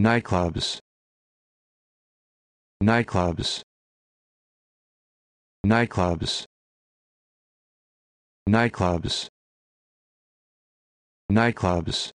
nightclubs nightclubs nightclubs nightclubs nightclubs